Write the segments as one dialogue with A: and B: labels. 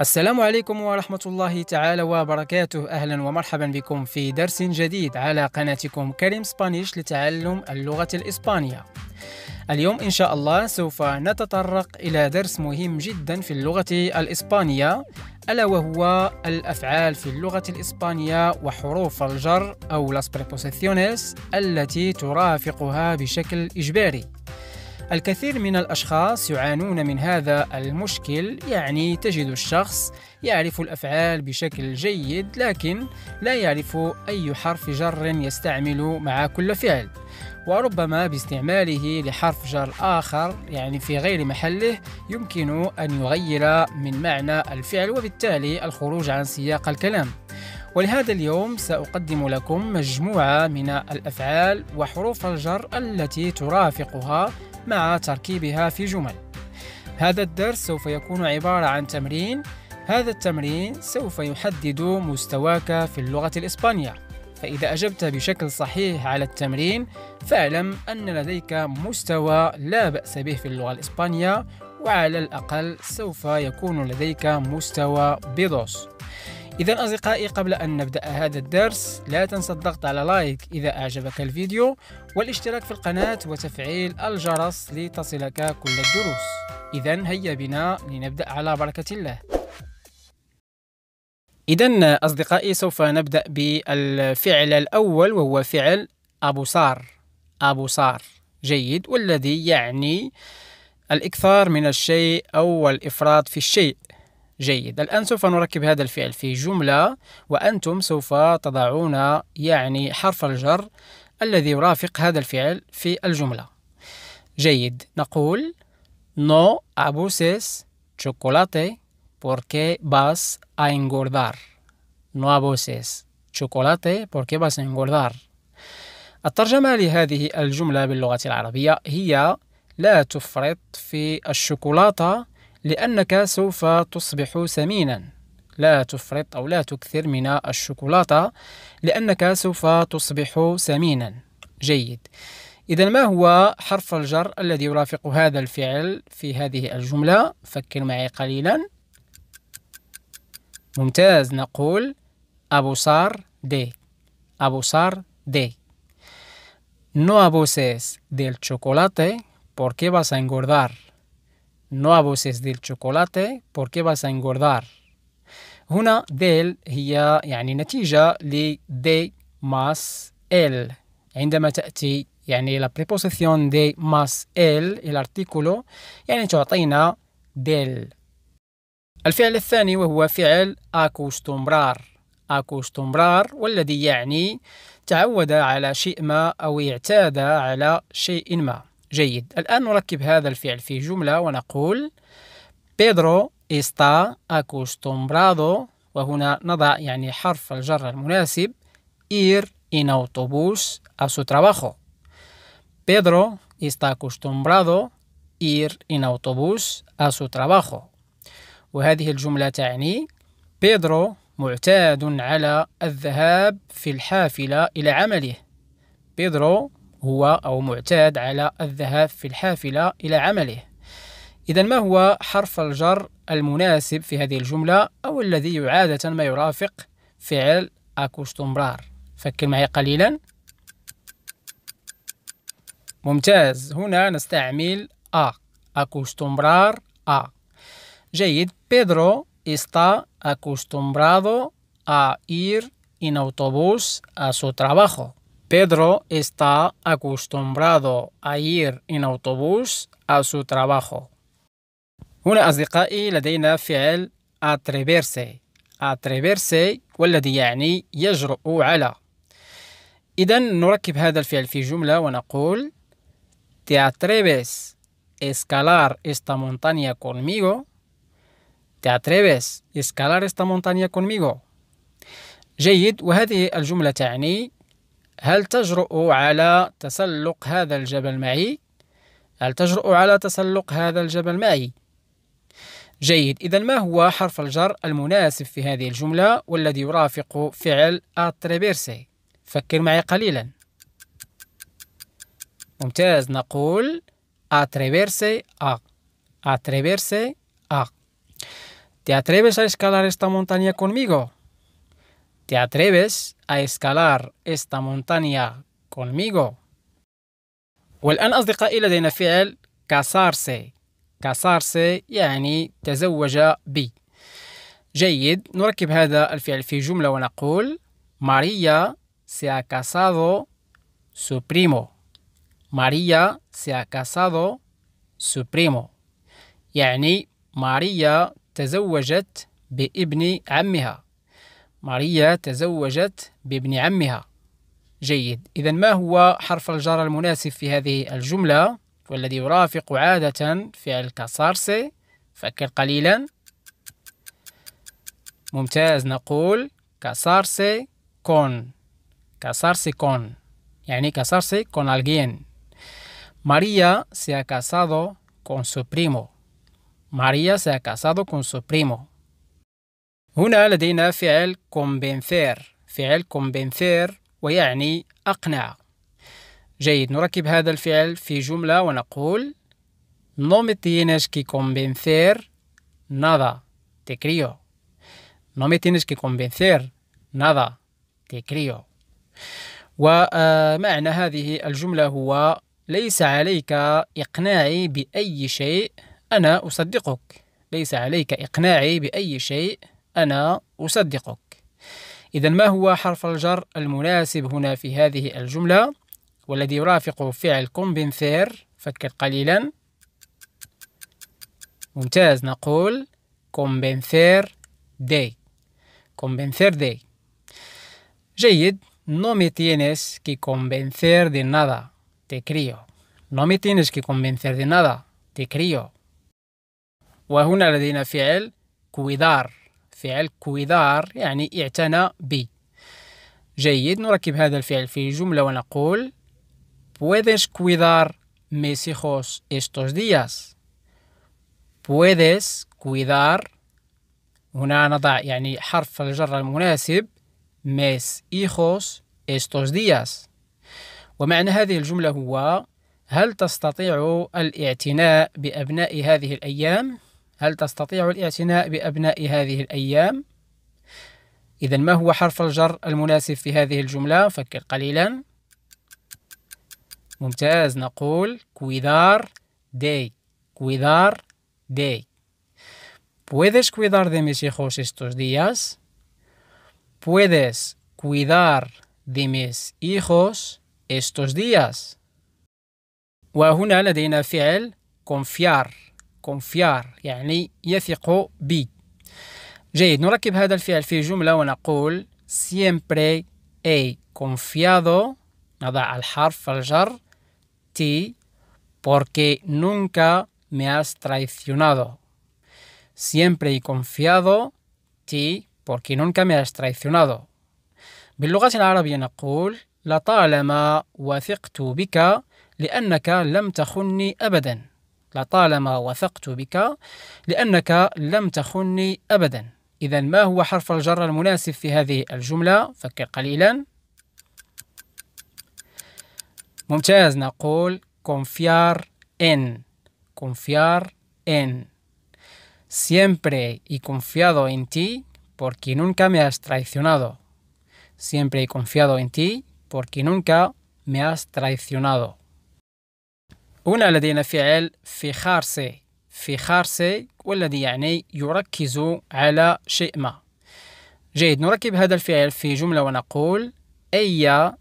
A: السلام عليكم ورحمة الله تعالى وبركاته أهلا ومرحبا بكم في درس جديد على قناتكم كريم سبانيش لتعلم اللغة الإسبانية اليوم إن شاء الله سوف نتطرق إلى درس مهم جدا في اللغة الإسبانية ألا وهو الأفعال في اللغة الإسبانية وحروف الجر أو las preposiciones التي ترافقها بشكل إجباري الكثير من الأشخاص يعانون من هذا المشكل يعني تجد الشخص يعرف الأفعال بشكل جيد لكن لا يعرف أي حرف جر يستعمل مع كل فعل وربما باستعماله لحرف جر آخر يعني في غير محله يمكن أن يغير من معنى الفعل وبالتالي الخروج عن سياق الكلام ولهذا اليوم سأقدم لكم مجموعة من الأفعال وحروف الجر التي ترافقها مع تركيبها في جمل هذا الدرس سوف يكون عبارة عن تمرين هذا التمرين سوف يحدد مستواك في اللغة الإسبانية فإذا أجبت بشكل صحيح على التمرين فاعلم أن لديك مستوى لا بأس به في اللغة الإسبانية وعلى الأقل سوف يكون لديك مستوى بيضوس إذا أصدقائي قبل أن نبدأ هذا الدرس لا تنسى الضغط على لايك إذا أعجبك الفيديو والاشتراك في القناة وتفعيل الجرس لتصلك كل الدروس إذا هيا بنا لنبدأ على بركة الله إذا أصدقائي سوف نبدأ بالفعل الأول وهو فعل أبو صار أبو صار جيد والذي يعني الإكثار من الشيء أو الإفراط في الشيء جيد الآن سوف نركب هذا الفعل في جملة وأنتم سوف تضعون يعني حرف الجر الذي يرافق هذا الفعل في الجملة جيد نقول نو أبوسيس شوكولاتي porque vas a engordar. No abuses chocolate porque vas a engordar. الترجمة لهذه الجملة باللغة العربية هي لا تفرط في الشوكولاتة لأنك سوف تصبح سمينا لا تفرط أو لا تكثر من الشوكولاتة لأنك سوف تصبح سمينا جيد إذا ما هو حرف الجر الذي يرافق هذا الفعل في هذه الجملة فكر معي قليلا ممتاز نقول أبو صار دي أبو صار دي No abuses del chocolate porque vas a engordar. no del chocolate porque vas a engordar. هنا ديل هي يعني نتيجة ل de ماس ال عندما تأتي يعني preposición de دي ماس ال artículo, يعني تعطينا ديل الفعل الثاني وهو فعل أكوستومبرار أكوستومبرار والذي يعني تعود على شيء ما أو اعتاد على شيء ما جيد الآن نركب هذا الفعل في جملة ونقول بيدرو استا أكوستومبرادو وهنا نضع يعني حرف الجر المناسب إير إن أوتوبوس أسو su بيدرو استا أكوستومبرادو إير إن أوتوبوس أسو a وهذه الجملة تعني بيدرو معتاد على الذهاب في الحافلة إلى عمله بيدرو هو أو معتاد على الذهاب في الحافلة إلى عمله إذا ما هو حرف الجر المناسب في هذه الجملة أو الذي عادة ما يرافق فعل أكوستومبرار فكر معي قليلا ممتاز هنا نستعمل أ أكوستومبرار أ جيد بيدرو استا أكوستومبرادو أ إير إن أوتوبوس أ سو trabajo Pedro está acostumbrado a ir en autobús a su trabajo. Una, هنا أصدقائي لدينا فعل atreverse atreverse والذي يعني يجرؤ على إذا نركب هذا الفعل في جملة ونقول te atreves a escalar esta montaña conmigo te atreves a escalar esta montaña conmigo جيد وهذه الجملة تعني هل تجرؤ على تسلق هذا الجبل معي؟ هل تجرؤ على تسلق هذا الجبل معي؟ جيد إذا ما هو حرف الجر المناسب في هذه الجملة والذي يرافق فعل أتريبيرسي؟ فكر معي قليلا ممتاز نقول أتريبيرسي أ أتريبيرسي أ تي أتريبيرسي a escalar esta montaña ¿Te atreves a escalar esta montaña conmigo؟ والآن أصدقائي لدينا فعل كاسارسي كاسارسي يعني تزوج بي جيد نركب هذا الفعل في جملة ونقول ماريا se ha casado بريمو ماريا se ha casado بريمو يعني ماريا تزوجت بابن عمها ماريا تزوجت بابن عمها جيد إذا ما هو حرف الجر المناسب في هذه الجملة والذي يرافق عادة فعل كاسارسي فكر قليلا ممتاز نقول كاسارسي كون كاسارسي كون يعني كاسارسي كون alguien. ماريا se ha casado con su primo. María se ha casado con su primo. هنا لدينا فعل كومبينثير فعل كومبينثير ويعني أقنع جيد نركب هذا الفعل في جملة ونقول نو me كي كومبينثير نادا تكريو نو crío. كي كومبينثير نادا تكريو ومعنى هذه الجملة هو ليس عليك إقناعي بأي شيء أنا أصدقك ليس عليك إقناعي بأي شيء أنا أصدقك إذا ما هو حرف الجر المناسب هنا في هذه الجملة والذي يرافق فعل كومبينثير فكر قليلا ممتاز نقول كومبينثير دي كومبينثير دي جيد no me tienes que convencer de nada, te crío. No me tienes que convencer de nada, te crío. وهنا لدينا فعل cuidar فعل كويدار يعني اعتنى بي جيد نركب هذا الفعل في جملة ونقول puedes cuidar mis hijos estos días puedes cuidar هنا نضع يعني حرف الجر المناسب ميس hijos estos días ومعنى هذه الجملة هو هل تستطيع الاعتناء بأبناء هذه الأيام؟ هل تستطيع الاعتناء بأبناء هذه الأيام؟ إذا ما هو حرف الجر المناسب في هذه الجملة؟ فكر قليلا ممتاز نقول كويدار دي كويدار دي Puedes cuidar de mis hijos estos días? Puedes cuidar de mis hijos estos días. وهنا لدينا فعل confiar كونفيار يعني يثق بي جيد نركب هذا الفعل في جملة ونقول siempre he confiado نضع الحرف الجر تي porque nunca me has traicionado siempre he confiado تي porque nunca me has traicionado باللغة العربية نقول لطالما وثقت بك لأنك لم تخني أبداً لطالما وثقت بك لأنك لم تخني أبدا إذا ما هو حرف الجر المناسب في هذه الجملة فكر قليلا ممتاز نقول confiar en confiar en siempre y confiado en ti porque nunca me has traicionado siempre he confiado en ti porque nunca me has traicionado هنا لدينا فعل في خارسي في خارسي والذي يعني يركز على شيء ما جيد نركب هذا الفعل في جملة ونقول أي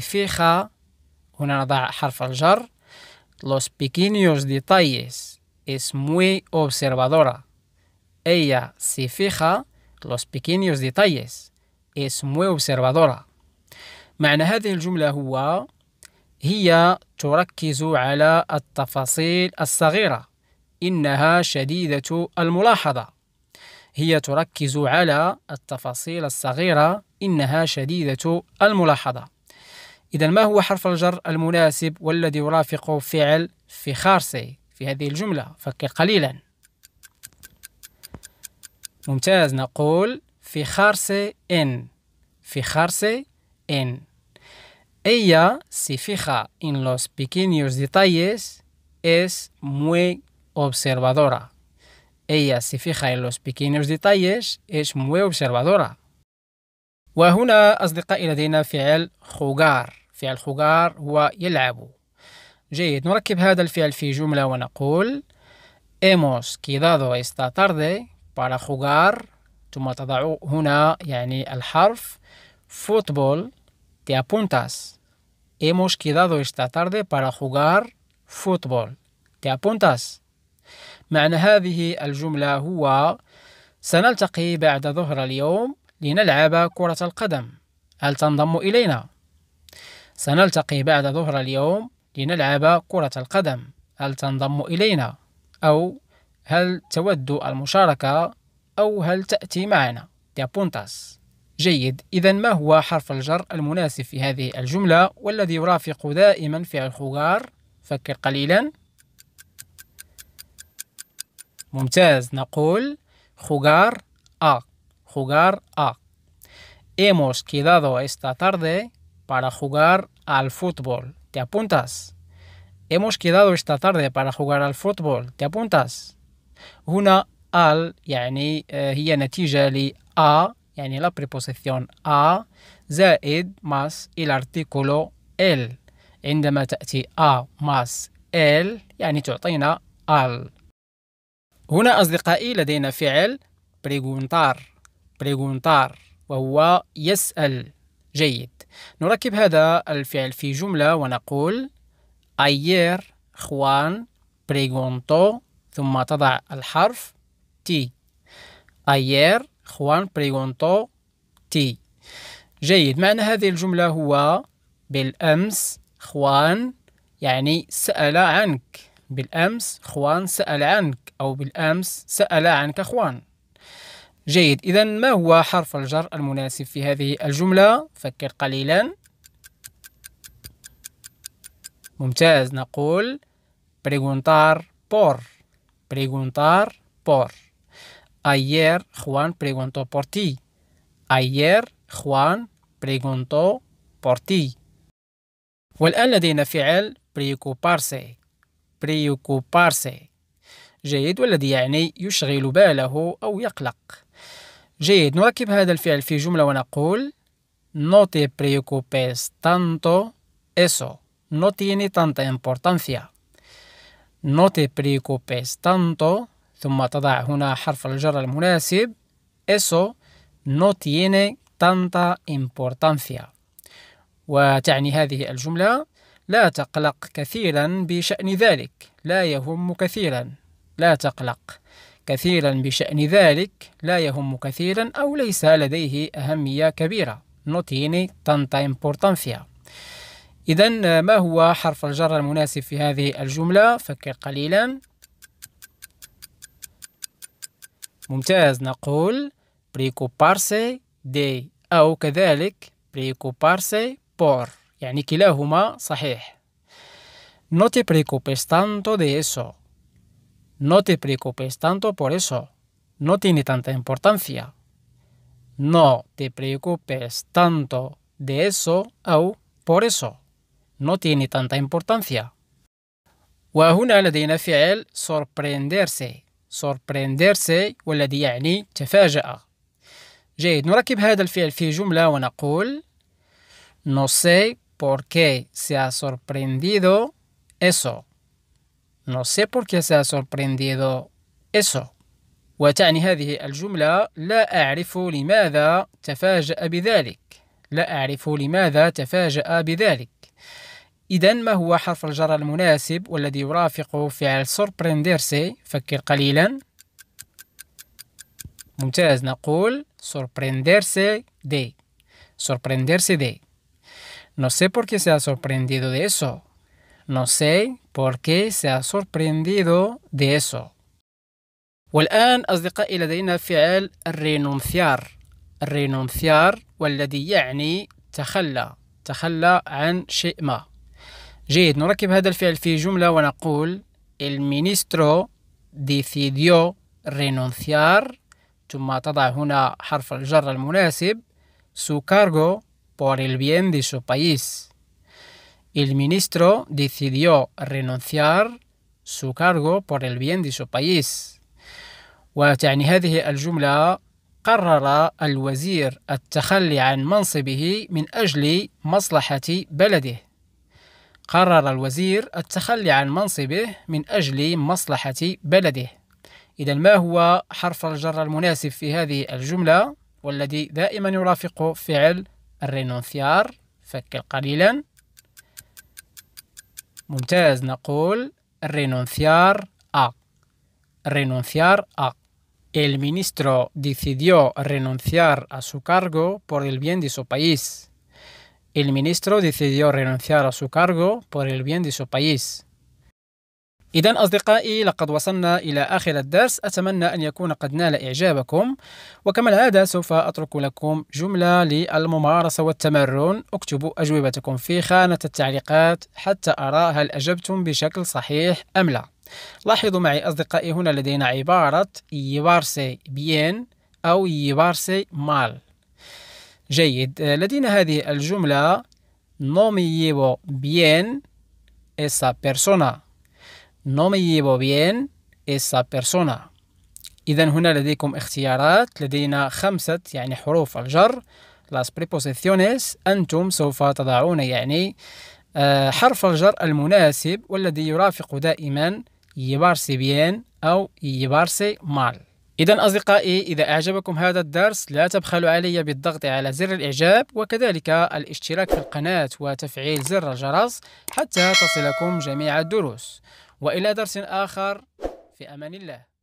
A: فيخا هنا نضع حرف الجر los pequeños detalles es muy observadora سي فيخا لوس los pequeños detalles es muy observadora معنى هذه الجملة هو هي تركز على التفاصيل الصغيرة إنها شديدة الملاحظة هي تركز على التفاصيل الصغيرة إنها شديدة الملاحظة إذا ما هو حرف الجر المناسب والذي يرافق فعل في خارسي في هذه الجملة فكر قليلا ممتاز نقول في خارسي إن في خارسي إن Ella se fija en los pequeños detalles, es muy observadora. Ella se fija en los pequeños detalles, es muy observadora. وهنا أصدقائي لدينا فعل خجار فعل خجار هو يلعب جيد نركب هذا الفعل في جملة ونقول hemos quedado esta tarde para jugar ثم تضع هنا يعني الحرف فوتبول te apuntas Hemos quedado esta tarde para jugar fútbol. ¿Te apuntas? معنى هذه الجملة هو سنلتقي بعد ظهر اليوم لنلعب كرة القدم هل تنضم إلينا؟ سنلتقي بعد ظهر اليوم لنلعب كرة القدم هل تنضم إلينا؟ أو هل تود المشاركة؟ أو هل تأتي معنا؟ Te apuntas. جيد إذا ما هو حرف الجر المناسب في هذه الجملة والذي يرافق دائما فعل خوغار فكر قليلا ممتاز نقول خوغار أ خوغار أ Hemos quedado esta tarde para jugar al fútbol. ¿Te apuntas? Hemos quedado esta tarde para jugar al fútbol. ¿Te apuntas? هنا أل يعني هي نتيجة لأ يعني لا بريبوزيسيون ا زائد ماس الى ارتيكولو ال عندما تأتي ا ماس ال يعني تعطينا ال هنا أصدقائي لدينا فعل بريغونتار بريغونتار وهو يسأل جيد نركب هذا الفعل في جملة ونقول ايير خوان بريغونتو ثم تضع الحرف تي ايير خوان بريغونتو تي جيد معنى هذه الجملة هو بالأمس خوان يعني سأل عنك بالأمس خوان سأل عنك أو بالأمس سأل عنك خوان جيد إذا ما هو حرف الجر المناسب في هذه الجملة فكر قليلا ممتاز نقول بريغونتار بور بريغونتار بور Ayer Juan preguntó por ti. Ayer Juan preguntó por ti. والآن لدينا فعل preocuparse preocuparse جيد والذي يعني يشغل باله أو يقلق جيد نركب هذا الفعل في جملة ونقول no te preocupes tanto eso no tiene tanta importancia no te preocupes tanto ثم تضع هنا حرف الجر المناسب eso no tiene tanta importancia وتعني هذه الجملة لا تقلق كثيرا بشأن ذلك لا يهم كثيرا لا تقلق كثيرا بشأن ذلك لا يهم كثيرا أو ليس لديه أهمية كبيرة no tiene tanta importancia إذا ما هو حرف الجر المناسب في هذه الجملة فكر قليلا ممتاز نقول preocuparse de أو كذلك preocuparse por يعني كلاهما صحيح No te preocupes tanto de eso. No te preocupes tanto por eso. No tiene tanta importancia. No te preocupes tanto de eso o por eso. No tiene tanta importancia. وهنا لدينا فعل sorprenderse sorprenderse والذي يعني تفاجأ جيد نركب هذا الفعل في جملة ونقول No sé por qué se ha sorprendido eso No sé por qué se ha sorprendido eso وتعني هذه الجملة لا أعرف لماذا تفاجأ بذلك لا أعرف لماذا تفاجأ بذلك إذا ما هو حرف الجر المناسب والذي يرافق فعل سوربرندرسي فكر قليلا ممتاز نقول سوربرندرسي دي سوربرندرسي دي no sé por qué se ha sorprendido de eso no sé por qué se ha sorprendido de eso والآن أصدقائي لدينا فعل renunciar renunciar والذي يعني تخلى تخلى عن شيء ما جيد نركب هذا الفعل في جملة ونقول El ministro decidió renunciar ثم تضع هنا حرف الجر المناسب su cargo por el bien de su país. El ministro decidió renunciar su cargo por el bien de su país. وتعني هذه الجملة قرر الوزير التخلي عن منصبه من أجل مصلحة بلده. قرر الوزير التخلي عن منصبه من أجل مصلحة بلده إذا ما هو حرف الجر المناسب في هذه الجملة والذي دائما يرافق فعل الرينونثيار فكر قليلا ممتاز نقول الرينونثيار أ الرينونثيار أ El ministro decidió renunciar a su cargo por el bien de su país. el ministro decidió renunciar a su cargo por el bien de su país. إذا أصدقائي لقد وصلنا إلى آخر الدرس أتمنى أن يكون قد نال إعجابكم وكما العادة سوف أترك لكم جملة للممارسة والتمرن اكتبوا أجوبتكم في خانة التعليقات حتى أرى هل أجبتم بشكل صحيح أم لا لاحظوا معي أصدقائي هنا لدينا عبارة يبارسي بيين أو يبارسي مال جيد آه، لدينا هذه الجملة no me llevo bien esa persona no me إذا هنا لديكم اختيارات لدينا خمسة يعني حروف الجر las preposiciones أنتم سوف تضعون يعني آه، حرف الجر المناسب والذي يرافق دائما يبارسي بيان أو يبارسي مال إذا أصدقائي إذا أعجبكم هذا الدرس لا تبخلوا علي بالضغط على زر الإعجاب وكذلك الاشتراك في القناة وتفعيل زر الجرس حتى تصلكم جميع الدروس وإلى درس آخر في أمان الله